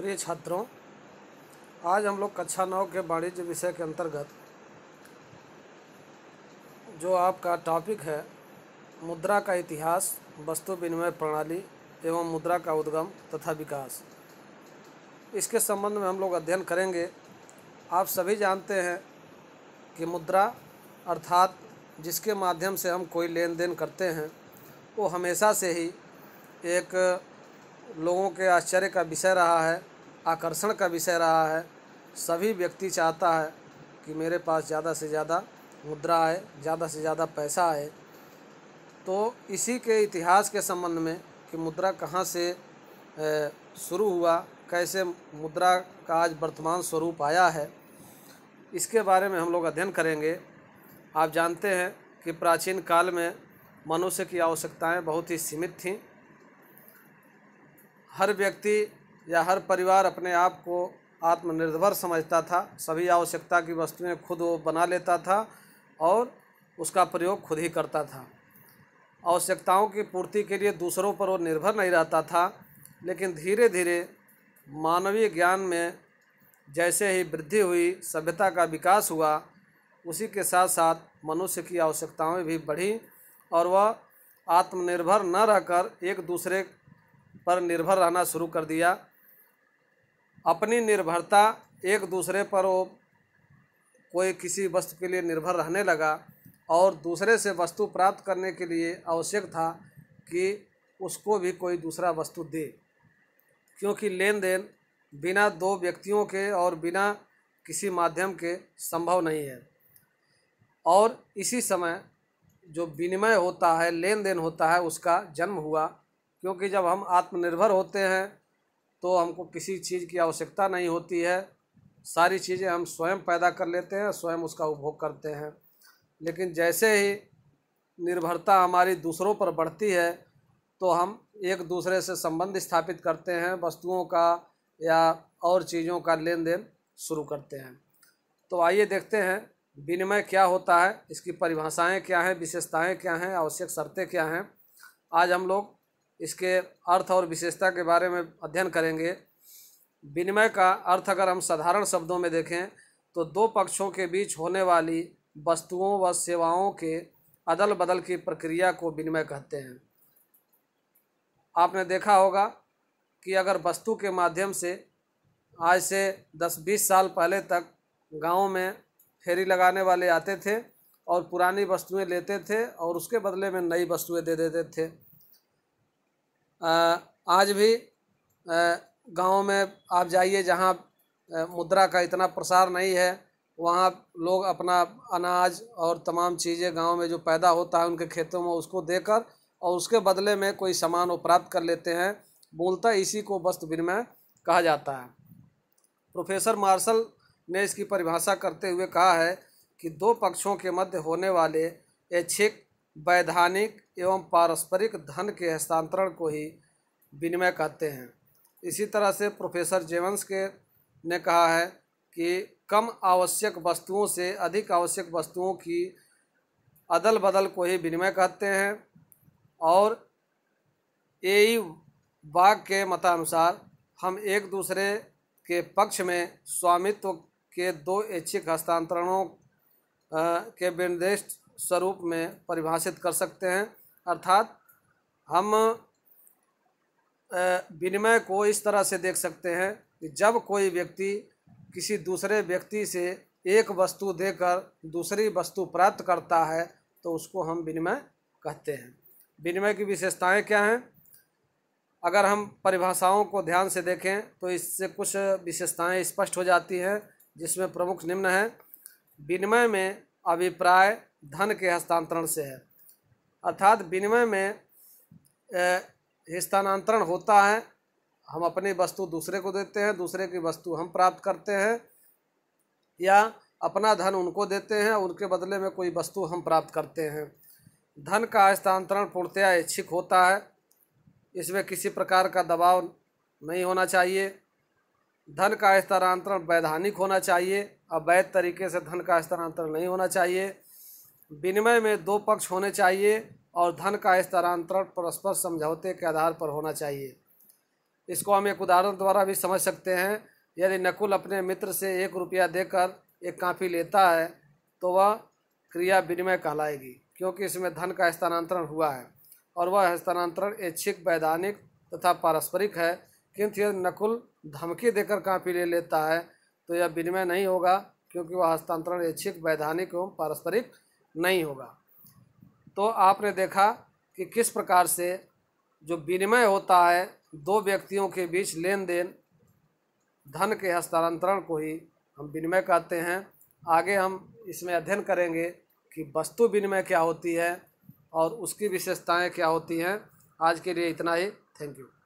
प्रिय छात्रों आज हम लोग कक्षा नौ के वाणिज्य विषय के अंतर्गत जो आपका टॉपिक है मुद्रा का इतिहास वस्तु विनिमय प्रणाली एवं मुद्रा का उद्गम तथा विकास इसके संबंध में हम लोग अध्ययन करेंगे आप सभी जानते हैं कि मुद्रा अर्थात जिसके माध्यम से हम कोई लेन देन करते हैं वो हमेशा से ही एक लोगों के आश्चर्य का विषय रहा है आकर्षण का विषय रहा है सभी व्यक्ति चाहता है कि मेरे पास ज़्यादा से ज़्यादा मुद्रा आए ज़्यादा से ज़्यादा पैसा आए तो इसी के इतिहास के संबंध में कि मुद्रा कहाँ से शुरू हुआ कैसे मुद्रा का आज वर्तमान स्वरूप आया है इसके बारे में हम लोग अध्ययन करेंगे आप जानते हैं कि प्राचीन काल में मनुष्य की आवश्यकताएं बहुत ही सीमित थीं हर व्यक्ति या हर परिवार अपने आप को आत्मनिर्भर समझता था सभी आवश्यकता की वस्तुएं खुद वो बना लेता था और उसका प्रयोग खुद ही करता था आवश्यकताओं की पूर्ति के लिए दूसरों पर वो निर्भर नहीं रहता था लेकिन धीरे धीरे मानवीय ज्ञान में जैसे ही वृद्धि हुई सभ्यता का विकास हुआ उसी के साथ साथ मनुष्य की आवश्यकताएं भी बढ़ी और वह आत्मनिर्भर न रहकर एक दूसरे पर निर्भर रहना शुरू कर दिया अपनी निर्भरता एक दूसरे पर वो कोई किसी वस्तु के लिए निर्भर रहने लगा और दूसरे से वस्तु प्राप्त करने के लिए आवश्यक था कि उसको भी कोई दूसरा वस्तु दे क्योंकि लेन देन बिना दो व्यक्तियों के और बिना किसी माध्यम के संभव नहीं है और इसी समय जो विनिमय होता है लेन देन होता है उसका जन्म हुआ क्योंकि जब हम आत्मनिर्भर होते हैं तो हमको किसी चीज़ की आवश्यकता नहीं होती है सारी चीज़ें हम स्वयं पैदा कर लेते हैं स्वयं उसका उपभोग करते हैं लेकिन जैसे ही निर्भरता हमारी दूसरों पर बढ़ती है तो हम एक दूसरे से संबंध स्थापित करते हैं वस्तुओं का या और चीज़ों का लेन देन शुरू करते हैं तो आइए देखते हैं विनिमय क्या होता है इसकी परिभाषाएं क्या हैं विशेषताएं क्या हैं आवश्यक शर्तें क्या हैं आज हम लोग इसके अर्थ और विशेषता के बारे में अध्ययन करेंगे विनिमय का अर्थ अगर हम साधारण शब्दों में देखें तो दो पक्षों के बीच होने वाली वस्तुओं व सेवाओं के अदल बदल की प्रक्रिया को विनिमय कहते हैं आपने देखा होगा कि अगर वस्तु के माध्यम से आज से दस बीस साल पहले तक गाँव में फेरी लगाने वाले आते थे और पुरानी वस्तुएं लेते थे और उसके बदले में नई वस्तुएं दे देते थे आज भी गाँव में आप जाइए जहाँ मुद्रा का इतना प्रसार नहीं है वहाँ लोग अपना अनाज और तमाम चीज़ें गांव में जो पैदा होता है उनके खेतों में उसको देकर और उसके बदले में कोई सामान वो प्राप्त कर लेते हैं बोलता इसी को वस्तु विनिमय कहा जाता है प्रोफेसर मार्शल ने इसकी परिभाषा करते हुए कहा है कि दो पक्षों के मध्य होने वाले ऐच्छिक वैधानिक एवं पारस्परिक धन के हस्तांतरण को ही विनिमय कहते हैं इसी तरह से प्रोफेसर जेवंस के ने कहा है कि कम आवश्यक वस्तुओं से अधिक आवश्यक वस्तुओं की अदल बदल को ही विनिमय कहते हैं और ए बाग के मतानुसार हम एक दूसरे के पक्ष में स्वामित्व के दो ऐच्छिक हस्तांतरणों के विनिर्देश स्वरूप में परिभाषित कर सकते हैं अर्थात हम विनिमय को इस तरह से देख सकते हैं कि जब कोई व्यक्ति किसी दूसरे व्यक्ति से एक वस्तु देकर दूसरी वस्तु प्राप्त करता है तो उसको हम विनिमय कहते हैं विनिमय की विशेषताएं क्या हैं अगर हम परिभाषाओं को ध्यान से देखें तो इससे कुछ विशेषताएं स्पष्ट हो जाती हैं जिसमें प्रमुख निम्न है विनिमय में अभिप्राय धन के हस्तांतरण से है अर्थात विनिमय में स्थानांतरण होता है हम अपनी वस्तु दूसरे को देते हैं दूसरे की वस्तु हम प्राप्त करते हैं या अपना धन उनको देते हैं उनके बदले में कोई वस्तु हम प्राप्त करते हैं धन का स्थानांतरण पूर्णतया ऐच्छिक होता है इसमें किसी प्रकार का दबाव नहीं होना चाहिए धन का स्थानांतरण वैधानिक होना चाहिए अवैध तरीके से धन का स्थानांतरण नहीं होना चाहिए विनिमय में दो पक्ष होने चाहिए और धन का स्थानांतरण परस्पर समझौते के आधार पर होना चाहिए इसको हम एक उदाहरण द्वारा भी समझ सकते हैं यदि नकुल अपने मित्र से एक रुपया देकर एक काफ़ी लेता है तो वह क्रिया विनिमय कहलाएगी क्योंकि इसमें धन का स्थानांतरण हुआ है और वह स्थानांतरण ऐच्छिक वैधानिक तथा पारस्परिक है किंतु यदि नकुल धमकी देकर काफ़ी ले लेता है तो यह विनिमय नहीं होगा क्योंकि वह हस्तांतरण ऐच्छिक वैधानिक एवं पारस्परिक नहीं होगा तो आपने देखा कि किस प्रकार से जो विनिमय होता है दो व्यक्तियों के बीच लेन देन धन के हस्तांतरण को ही हम विनिमय कहते हैं आगे हम इसमें अध्ययन करेंगे कि वस्तु विनिमय क्या होती है और उसकी विशेषताएं क्या होती हैं आज के लिए इतना ही थैंक यू